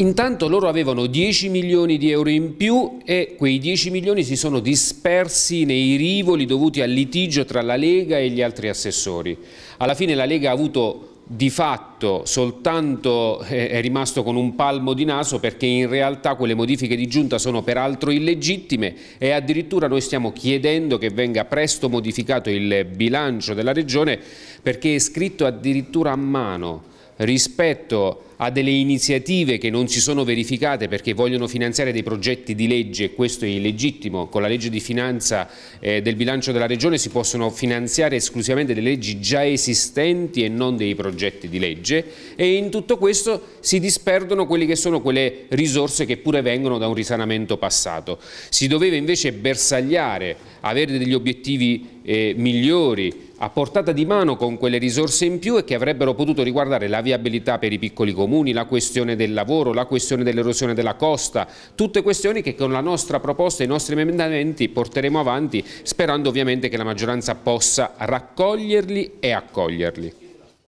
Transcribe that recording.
Intanto loro avevano 10 milioni di euro in più e quei 10 milioni si sono dispersi nei rivoli dovuti al litigio tra la Lega e gli altri assessori. Alla fine la Lega ha avuto di fatto soltanto eh, è rimasto con un palmo di naso perché in realtà quelle modifiche di giunta sono peraltro illegittime e addirittura noi stiamo chiedendo che venga presto modificato il bilancio della regione perché è scritto addirittura a mano rispetto a a delle iniziative che non si sono verificate perché vogliono finanziare dei progetti di legge, e questo è illegittimo, con la legge di finanza eh, del bilancio della Regione si possono finanziare esclusivamente delle leggi già esistenti e non dei progetti di legge e in tutto questo si disperdono quelle che sono quelle risorse che pure vengono da un risanamento passato. Si doveva invece bersagliare avere degli obiettivi eh, migliori a portata di mano con quelle risorse in più e che avrebbero potuto riguardare la viabilità per i piccoli comuni, la questione del lavoro, la questione dell'erosione della costa, tutte questioni che con la nostra proposta e i nostri emendamenti porteremo avanti sperando ovviamente che la maggioranza possa raccoglierli e accoglierli.